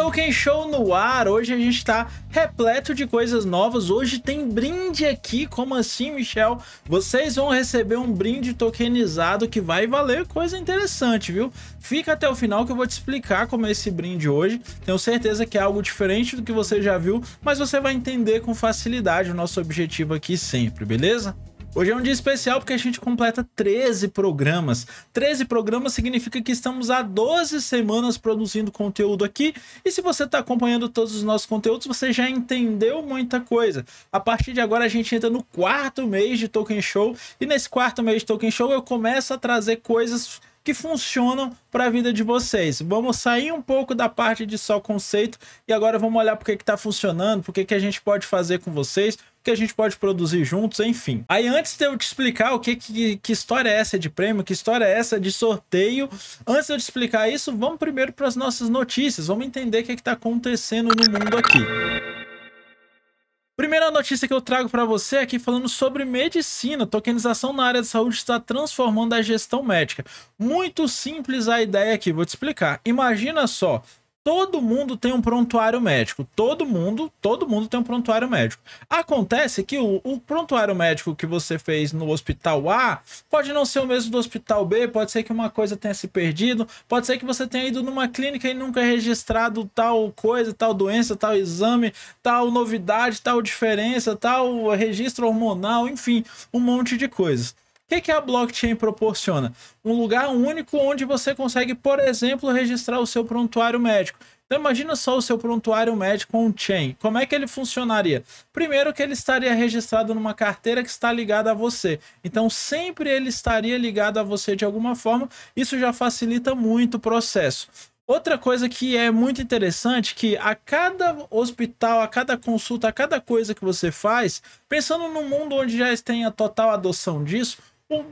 Tolkien Show no ar. Hoje a gente está repleto de coisas novas. Hoje tem brinde aqui. Como assim, Michel? Vocês vão receber um brinde tokenizado que vai valer coisa interessante, viu? Fica até o final que eu vou te explicar como é esse brinde hoje. Tenho certeza que é algo diferente do que você já viu, mas você vai entender com facilidade o nosso objetivo aqui sempre, beleza? Hoje é um dia especial porque a gente completa 13 programas. 13 programas significa que estamos há 12 semanas produzindo conteúdo aqui. E se você está acompanhando todos os nossos conteúdos, você já entendeu muita coisa. A partir de agora, a gente entra no quarto mês de Token Show. E nesse quarto mês de Token Show, eu começo a trazer coisas que funcionam para a vida de vocês. Vamos sair um pouco da parte de só conceito e agora vamos olhar porque que está funcionando, porque que a gente pode fazer com vocês, que a gente pode produzir juntos, enfim. Aí antes de eu te explicar o que, que, que história é essa de prêmio, que história é essa de sorteio, antes de eu te explicar isso, vamos primeiro para as nossas notícias, vamos entender o que é está acontecendo no mundo aqui. Primeira notícia que eu trago para você aqui falando sobre medicina. Tokenização na área de saúde está transformando a gestão médica. Muito simples a ideia aqui, vou te explicar. Imagina só, Todo mundo tem um prontuário médico. Todo mundo, todo mundo tem um prontuário médico. Acontece que o, o, prontuário médico que você fez no hospital A pode não ser o mesmo do hospital B, pode ser que uma coisa tenha se perdido, pode ser que você tenha ido numa clínica e nunca registrado tal coisa, tal doença, tal exame, tal novidade, tal diferença, tal registro hormonal, enfim, um monte de coisas que, que a blockchain proporciona? Um lugar único onde você consegue, por exemplo, registrar o seu prontuário médico. Então imagina só o seu prontuário médico on-chain. Como é que ele funcionaria? Primeiro que ele estaria registrado numa carteira que está ligada a você. Então sempre ele estaria ligado a você de alguma forma. Isso já facilita muito o processo. Outra coisa que é muito interessante que a cada hospital, a cada consulta, a cada coisa que você faz, pensando no mundo onde já tem a total adoção disso,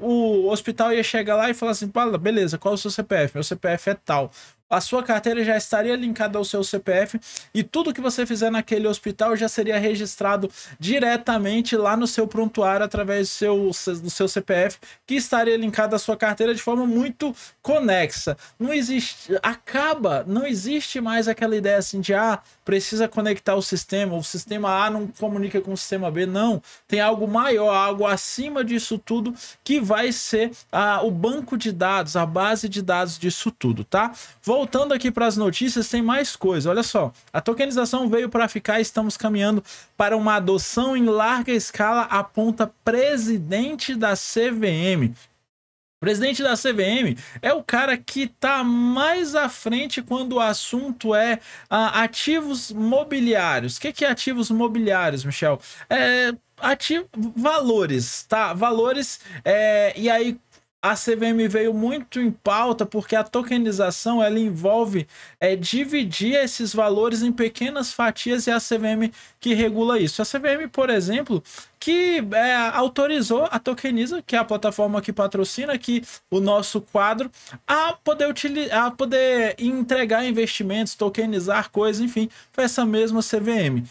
o, hospital ia chegar lá e falar assim: beleza, qual é o seu CPF? Meu CPF é tal a sua carteira já estaria linkada ao seu CPF e tudo que você fizer naquele hospital já seria registrado diretamente lá no seu prontuário através do seu, do seu CPF, que estaria linkado à sua carteira de forma muito conexa. Não existe, acaba, não existe mais aquela ideia assim de ah, precisa conectar o sistema, o sistema A não comunica com o sistema B, não. Tem algo maior, algo acima disso tudo que vai ser ah, o banco de dados, a base de dados disso tudo, tá? Vou Voltando aqui para as notícias, tem mais coisa. Olha só, a tokenização veio para ficar e estamos caminhando para uma adoção em larga escala, aponta presidente da CVM. O presidente da CVM é o cara que está mais à frente quando o assunto é ah, ativos mobiliários. O que, que é ativos mobiliários, Michel? É ativo, valores, tá? Valores, é, e aí a CVM veio muito em pauta porque a tokenização ela envolve é, dividir esses valores em pequenas fatias e a CVM que regula isso. A CVM, por exemplo, que é, autorizou a Tokeniza, que é a plataforma que patrocina aqui o nosso quadro, a poder, utilizar, a poder entregar investimentos, tokenizar coisas, enfim, foi essa mesma CVM.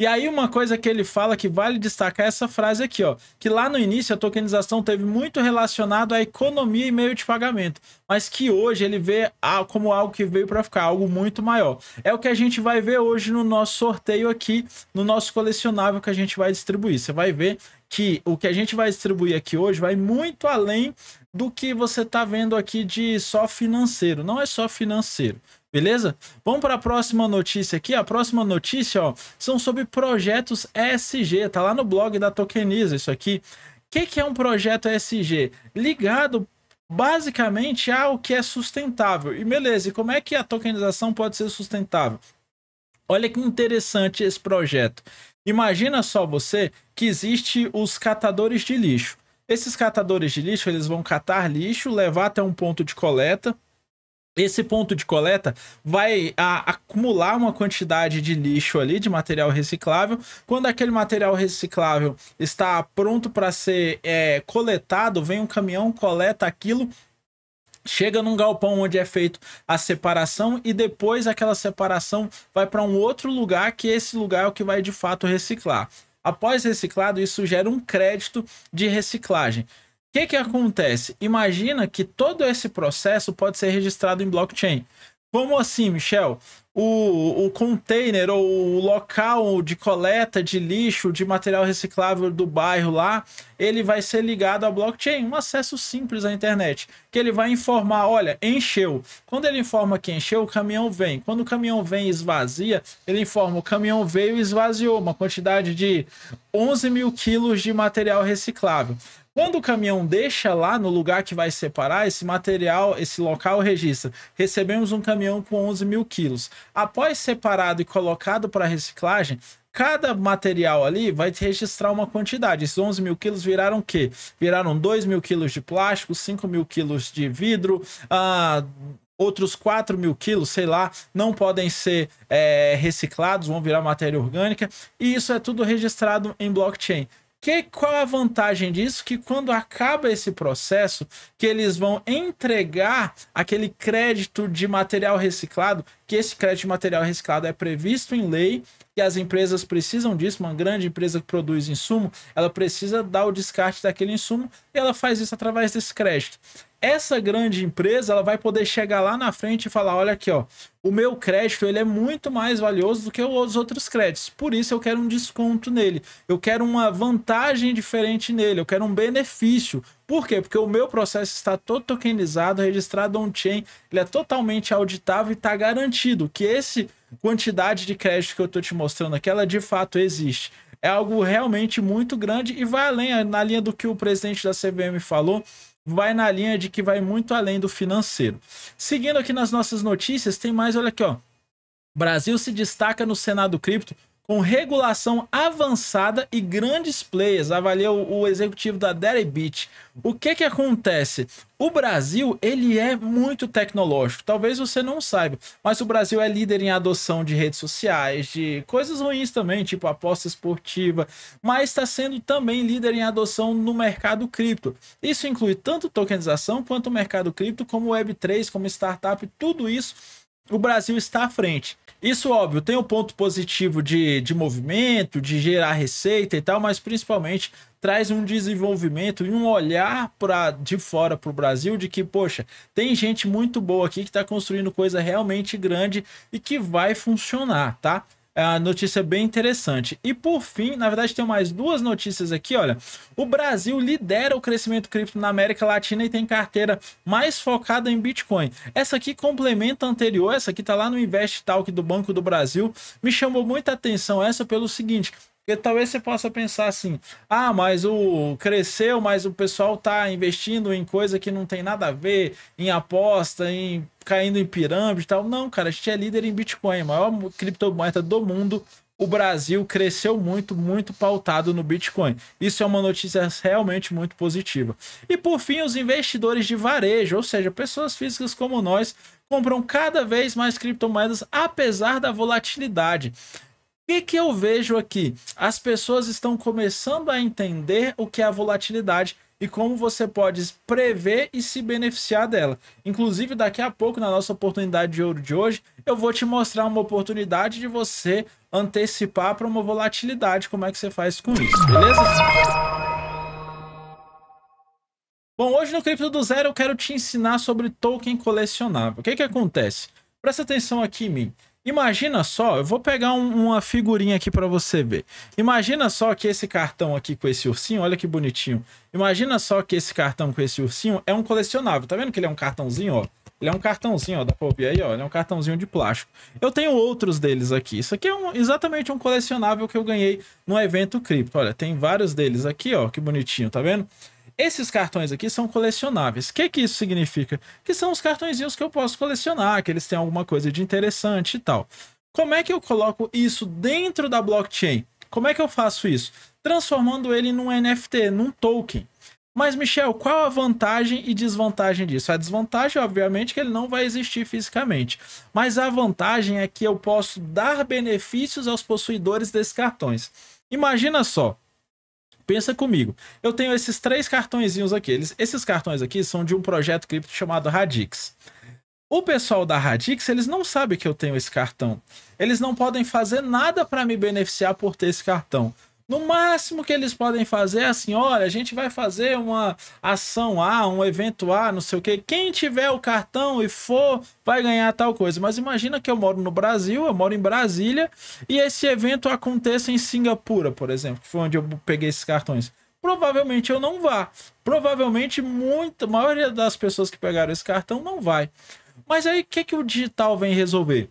E aí uma coisa que ele fala que vale destacar é essa frase aqui, ó, que lá no início a tokenização teve muito relacionado à economia e meio de pagamento, mas que hoje ele vê como algo que veio para ficar, algo muito maior. É o que a gente vai ver hoje no nosso sorteio aqui, no nosso colecionável que a gente vai distribuir. Você vai ver que o que a gente vai distribuir aqui hoje vai muito além do que você está vendo aqui de só financeiro. Não é só financeiro. Beleza? Vamos para a próxima notícia aqui. A próxima notícia, ó, são sobre projetos ESG. Tá lá no blog da Tokeniza isso aqui. O que, que é um projeto ESG? Ligado basicamente ao que é sustentável. E beleza, e como é que a tokenização pode ser sustentável? Olha que interessante esse projeto. Imagina só você que existe os catadores de lixo. Esses catadores de lixo, eles vão catar lixo, levar até um ponto de coleta esse ponto de coleta vai a, acumular uma quantidade de lixo ali, de material reciclável. Quando aquele material reciclável está pronto para ser é, coletado, vem um caminhão, coleta aquilo. Chega num galpão onde é feito a separação e depois aquela separação vai para um outro lugar que esse lugar é o que vai de fato reciclar. Após reciclado, isso gera um crédito de reciclagem que, que acontece? Imagina que todo esse processo pode ser registrado em blockchain. Como assim, Michel? O, o container ou o local de coleta de lixo, de material reciclável do bairro lá, ele vai ser ligado à blockchain, um acesso simples à internet, que ele vai informar, olha, encheu. Quando ele informa que encheu, o caminhão vem. Quando o caminhão vem e esvazia, ele informa, o caminhão veio e esvaziou uma quantidade de 11 mil quilos de material reciclável. Quando o caminhão deixa lá no lugar que vai separar, esse material, esse local registra. Recebemos um caminhão com 11 mil quilos. Após separado e colocado para reciclagem, cada material ali vai registrar uma quantidade. Esses 11 mil quilos viraram o quê? Viraram 2 mil quilos de plástico, 5 mil quilos de vidro, ah, outros 4 mil quilos, sei lá, não podem ser é, reciclados, vão virar matéria orgânica. E isso é tudo registrado em blockchain. Que, qual é a vantagem disso? Que quando acaba esse processo, que eles vão entregar aquele crédito de material reciclado, que esse crédito de material reciclado é previsto em lei e as empresas precisam disso. Uma grande empresa que produz insumo, ela precisa dar o descarte daquele insumo e ela faz isso através desse crédito essa grande empresa ela vai poder chegar lá na frente e falar, olha aqui, ó, o meu crédito ele é muito mais valioso do que os outros créditos, por isso eu quero um desconto nele, eu quero uma vantagem diferente nele, eu quero um benefício. Por quê? Porque o meu processo está todo tokenizado, registrado on-chain, ele é totalmente auditável e está garantido que essa quantidade de crédito que eu estou te mostrando aqui, ela de fato existe é algo realmente muito grande e vai além na linha do que o presidente da CVM falou vai na linha de que vai muito além do financeiro. Seguindo aqui nas nossas notícias, tem mais, olha aqui, ó. Brasil se destaca no Senado Cripto com regulação avançada e grandes players, avaliou o, o executivo da Deribit. O que que acontece? O Brasil, ele é muito tecnológico, talvez você não saiba, mas o Brasil é líder em adoção de redes sociais, de coisas ruins também, tipo aposta esportiva, mas está sendo também líder em adoção no mercado cripto. Isso inclui tanto tokenização quanto o mercado cripto, como Web3, como startup, tudo isso o Brasil está à frente. Isso, óbvio, tem um ponto positivo de, de movimento, de gerar receita e tal, mas principalmente traz um desenvolvimento e um olhar pra, de fora para o Brasil de que, poxa, tem gente muito boa aqui que está construindo coisa realmente grande e que vai funcionar, tá? É uma notícia bem interessante. E por fim, na verdade, tem mais duas notícias aqui, olha. O Brasil lidera o crescimento cripto na América Latina e tem carteira mais focada em Bitcoin. Essa aqui complementa a anterior, essa aqui tá lá no Invest Talk do Banco do Brasil. Me chamou muita atenção essa pelo seguinte: porque talvez você possa pensar assim: ah, mas o cresceu, mas o pessoal tá investindo em coisa que não tem nada a ver, em aposta, em caindo em pirâmide e tal. Não, cara, a gente é líder em Bitcoin, maior criptomoeda do mundo. O Brasil cresceu muito, muito pautado no Bitcoin. Isso é uma notícia realmente muito positiva. E por fim, os investidores de varejo, ou seja, pessoas físicas como nós, compram cada vez mais criptomoedas apesar da volatilidade que, que eu vejo aqui? As pessoas estão começando a entender o que é a volatilidade e como você pode prever e se beneficiar dela. Inclusive, daqui a pouco, na nossa oportunidade de ouro de hoje, eu vou te mostrar uma oportunidade de você antecipar para uma volatilidade. Como é que você faz com isso, beleza? Bom, hoje no Cripto do Zero eu quero te ensinar sobre token colecionável. O que, que acontece? Presta atenção aqui em mim. Imagina só, eu vou pegar um, uma figurinha aqui para você ver. Imagina só que esse cartão aqui com esse ursinho, olha que bonitinho. Imagina só que esse cartão com esse ursinho é um colecionável. Tá vendo que ele é um cartãozinho, ó? Ele é um cartãozinho, ó, dá para ouvir aí, ó. Ele é um cartãozinho de plástico. Eu tenho outros deles aqui. Isso aqui é um, exatamente um colecionável que eu ganhei no evento cripto. Olha, tem vários deles aqui, ó. Que bonitinho, tá vendo? Esses cartões aqui são colecionáveis. O que, que isso significa? Que são os cartõezinhos que eu posso colecionar, que eles têm alguma coisa de interessante e tal. Como é que eu coloco isso dentro da blockchain? Como é que eu faço isso? Transformando ele num NFT, num token. Mas, Michel, qual a vantagem e desvantagem disso? A desvantagem, obviamente, é que ele não vai existir fisicamente. Mas a vantagem é que eu posso dar benefícios aos possuidores desses cartões. Imagina só, Pensa comigo. Eu tenho esses três cartõezinhos aqui. Eles, esses cartões aqui são de um projeto cripto chamado Radix. O pessoal da Radix, eles não sabem que eu tenho esse cartão. Eles não podem fazer nada para me beneficiar por ter esse cartão. No máximo que eles podem fazer é assim: olha, a gente vai fazer uma ação A, um evento A, não sei o que. Quem tiver o cartão e for, vai ganhar tal coisa. Mas imagina que eu moro no Brasil, eu moro em Brasília, e esse evento aconteça em Singapura, por exemplo, que foi onde eu peguei esses cartões provavelmente eu não vá. Provavelmente muita maioria das pessoas que pegaram esse cartão não vai. Mas aí o que, que o digital vem resolver?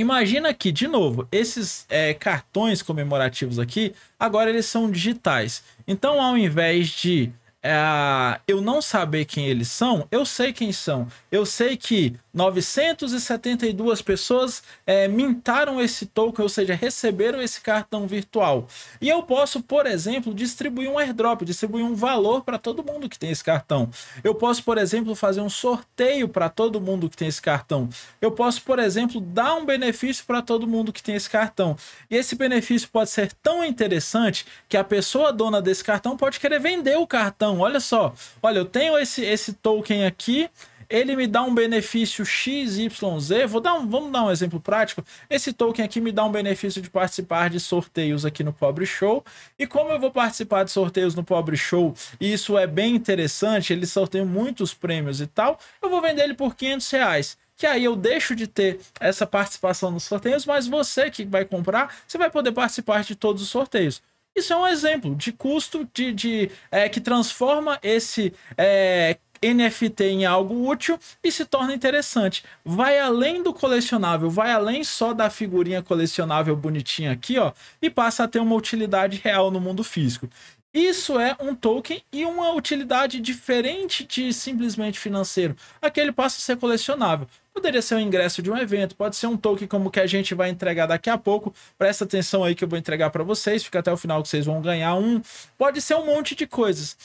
Imagina que, de novo, esses é, cartões comemorativos aqui, agora eles são digitais. Então, ao invés de é, eu não saber quem eles são, eu sei quem são. Eu sei que 972 pessoas é, mintaram esse token, ou seja, receberam esse cartão virtual. E eu posso, por exemplo, distribuir um airdrop, distribuir um valor para todo mundo que tem esse cartão. Eu posso, por exemplo, fazer um sorteio para todo mundo que tem esse cartão. Eu posso, por exemplo, dar um benefício para todo mundo que tem esse cartão. E esse benefício pode ser tão interessante que a pessoa dona desse cartão pode querer vender o cartão. Olha só, olha, eu tenho esse, esse token aqui ele me dá um benefício X, Y, Z. Vou dar um, vamos dar um exemplo prático. Esse token aqui me dá um benefício de participar de sorteios aqui no Pobre Show. E como eu vou participar de sorteios no Pobre Show, e isso é bem interessante, eles sorteia muitos prêmios e tal, eu vou vender ele por 500 reais que aí eu deixo de ter essa participação nos sorteios, mas você que vai comprar, você vai poder participar de todos os sorteios. Isso é um exemplo de custo de, de é, que transforma esse é, NFT em algo útil e se torna interessante. Vai além do colecionável, vai além só da figurinha colecionável bonitinha aqui, ó, e passa a ter uma utilidade real no mundo físico. Isso é um token e uma utilidade diferente de simplesmente financeiro. Aquele passa a ser colecionável. Poderia ser o ingresso de um evento, pode ser um token como que a gente vai entregar daqui a pouco. Presta atenção aí que eu vou entregar para vocês, fica até o final que vocês vão ganhar um. Pode ser um monte de coisas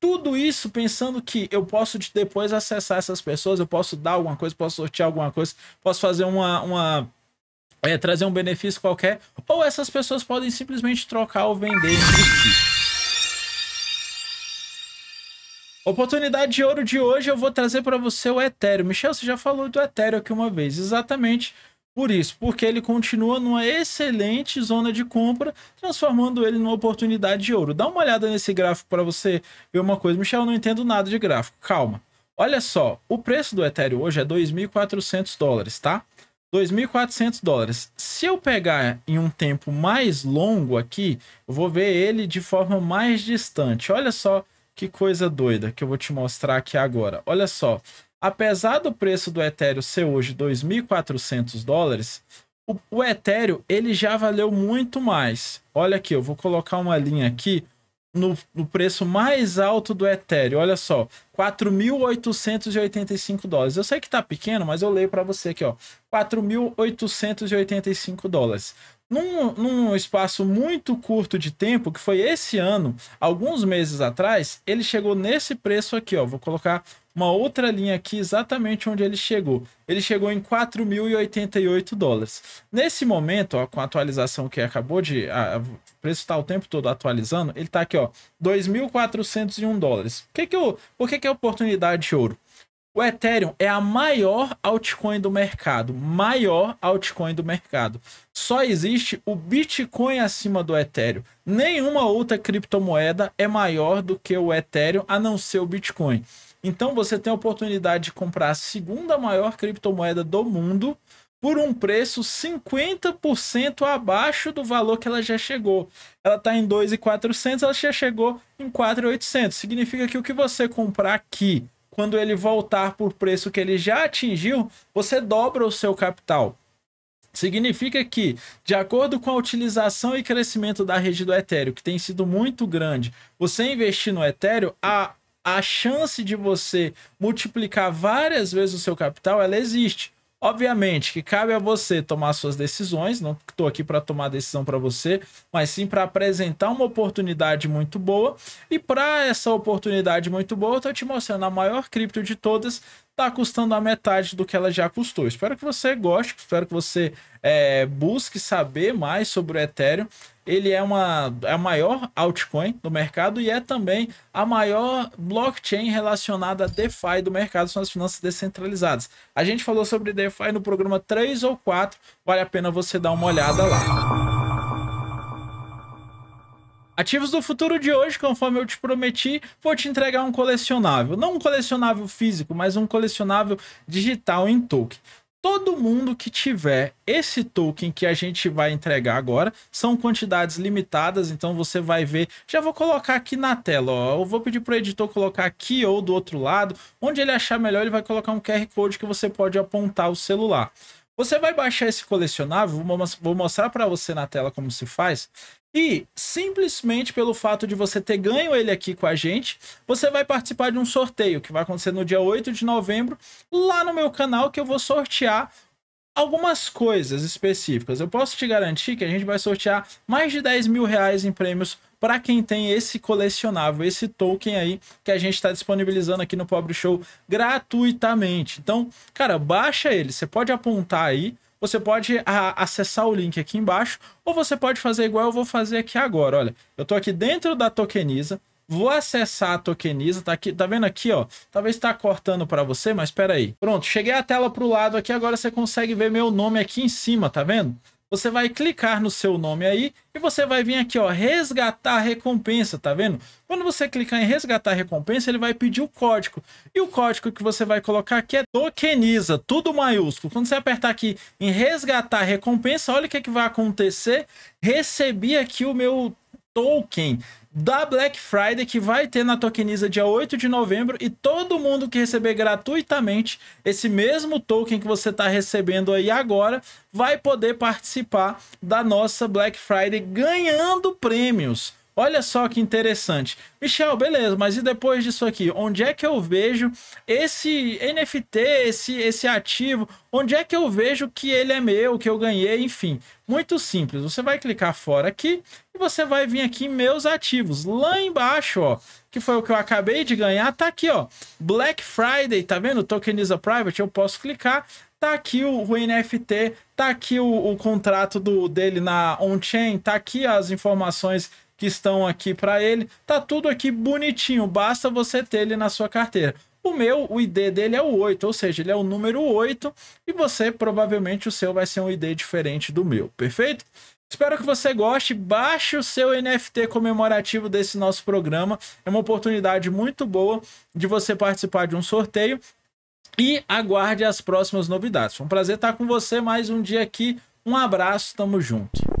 tudo isso pensando que eu posso depois acessar essas pessoas, eu posso dar alguma coisa, posso sortear alguma coisa, posso fazer uma. uma é, trazer um benefício qualquer, ou essas pessoas podem simplesmente trocar ou vender. Oportunidade de ouro de hoje eu vou trazer para você o Ethereum. Michel, você já falou do Ethereum aqui uma vez. Exatamente. Por isso, porque ele continua numa excelente zona de compra, transformando ele numa oportunidade de ouro. Dá uma olhada nesse gráfico para você ver uma coisa. Michel, eu não entendo nada de gráfico. Calma. Olha só, o preço do Ethereum hoje é 2.400 dólares, tá? 2.400 dólares. Se eu pegar em um tempo mais longo aqui, eu vou ver ele de forma mais distante. Olha só que coisa doida que eu vou te mostrar aqui agora. Olha só, apesar do preço do Ethereum ser hoje 2.400 dólares, o, o Ethereum ele já valeu muito mais. Olha aqui, eu vou colocar uma linha aqui no, no, preço mais alto do Ethereum. Olha só, 4.885 dólares. Eu sei que tá pequeno, mas eu leio para você aqui, ó. 4.885 dólares. Num, num espaço muito curto de tempo, que foi esse ano, alguns meses atrás, ele chegou nesse preço aqui, ó. Vou colocar uma outra linha aqui exatamente onde ele chegou. Ele chegou em 4.088 dólares. Nesse momento, ó, com a atualização que acabou de. A, o preço está o tempo todo atualizando, ele está aqui, ó, 2.401 dólares. Que que eu, por que, que é oportunidade de ouro? O Ethereum é a maior altcoin do mercado, maior altcoin do mercado. Só existe o Bitcoin acima do Ethereum. Nenhuma outra criptomoeda é maior do que o Ethereum, a não ser o Bitcoin. Então você tem a oportunidade de comprar a segunda maior criptomoeda do mundo por um preço 50% abaixo do valor que ela já chegou. Ela está em 2.400, ela já chegou em 4.800. Significa que o que você comprar aqui, quando ele voltar por preço que ele já atingiu, você dobra o seu capital. Significa que, de acordo com a utilização e crescimento da rede do Ethereum, que tem sido muito grande, você investir no Ethereum, a a chance de você multiplicar várias vezes o seu capital, ela existe. Obviamente que cabe a você tomar suas decisões, não estou aqui para tomar decisão para você, mas sim para apresentar uma oportunidade muito boa. E para essa oportunidade muito boa, eu estou te mostrando a maior cripto de todas tá custando a metade do que ela já custou. Espero que você goste, espero que você é, busque saber mais sobre o Ethereum. Ele é uma é a maior altcoin do mercado e é também a maior blockchain relacionada a DeFi do mercado, são as finanças descentralizadas. A gente falou sobre DeFi no programa 3 ou 4, vale a pena você dar uma olhada lá. Ativos do futuro de hoje, conforme eu te prometi, vou te entregar um colecionável. Não um colecionável físico, mas um colecionável digital em token. Todo mundo que tiver esse token que a gente vai entregar agora, são quantidades limitadas, então você vai ver. Já vou colocar aqui na tela, ó. Eu vou pedir para o editor colocar aqui ou do outro lado, onde ele achar melhor, ele vai colocar um QR Code que você pode apontar o celular. Você vai baixar esse colecionável, vou mostrar para você na tela como se faz. E simplesmente pelo fato de você ter ganho ele aqui com a gente, você vai participar de um sorteio que vai acontecer no dia 8 de novembro, lá no meu canal, que eu vou sortear algumas coisas específicas. Eu posso te garantir que a gente vai sortear mais de 10 mil reais em prêmios para quem tem esse colecionável, esse token aí que a gente está disponibilizando aqui no Pobre Show gratuitamente. Então, cara, baixa ele. Você pode apontar aí você pode a, ah, acessar o link aqui embaixo, ou você pode fazer igual eu vou fazer aqui agora. Olha, eu tô aqui dentro da Tokeniza, vou acessar a Tokeniza, tá, aqui, tá vendo aqui, ó? Talvez está cortando para você, mas espera aí. Pronto, cheguei a tela pro lado aqui, agora você consegue ver meu nome aqui em cima, tá vendo? Você vai clicar no seu nome aí e você vai vir aqui, ó, resgatar recompensa, tá vendo? Quando você clicar em resgatar recompensa, ele vai pedir o código. E o código que você vai colocar aqui é tokeniza, tudo maiúsculo. Quando você apertar aqui em resgatar recompensa, olha o que, é que vai acontecer. Recebi aqui o meu token da Black Friday que vai ter na Tokeniza dia 8 de novembro e todo mundo que receber gratuitamente esse mesmo token que você está recebendo aí agora vai poder participar da nossa Black Friday ganhando prêmios. Olha só que interessante. Michel, beleza, mas e depois disso aqui? Onde é que eu vejo esse NFT, esse, esse ativo? Onde é que eu vejo que ele é meu, que eu ganhei, enfim? Muito simples. Você vai clicar fora aqui e você vai vir aqui em meus ativos. Lá embaixo, ó, que foi o que eu acabei de ganhar, tá aqui, ó. Black Friday, tá vendo? Tokeniza Private, eu posso clicar tá aqui o, o, NFT, tá aqui o, o contrato do, dele na on-chain, tá aqui as informações que estão aqui para ele. Tá tudo aqui bonitinho, basta você ter ele na sua carteira. O meu, o ID dele é o 8, ou seja, ele é o número 8 e você provavelmente o seu vai ser um ID diferente do meu, perfeito? Espero que você goste, baixe o seu NFT comemorativo desse nosso programa. É uma oportunidade muito boa de você participar de um sorteio e aguarde as próximas novidades. Foi um prazer estar com você mais um dia aqui. Um abraço, tamo junto.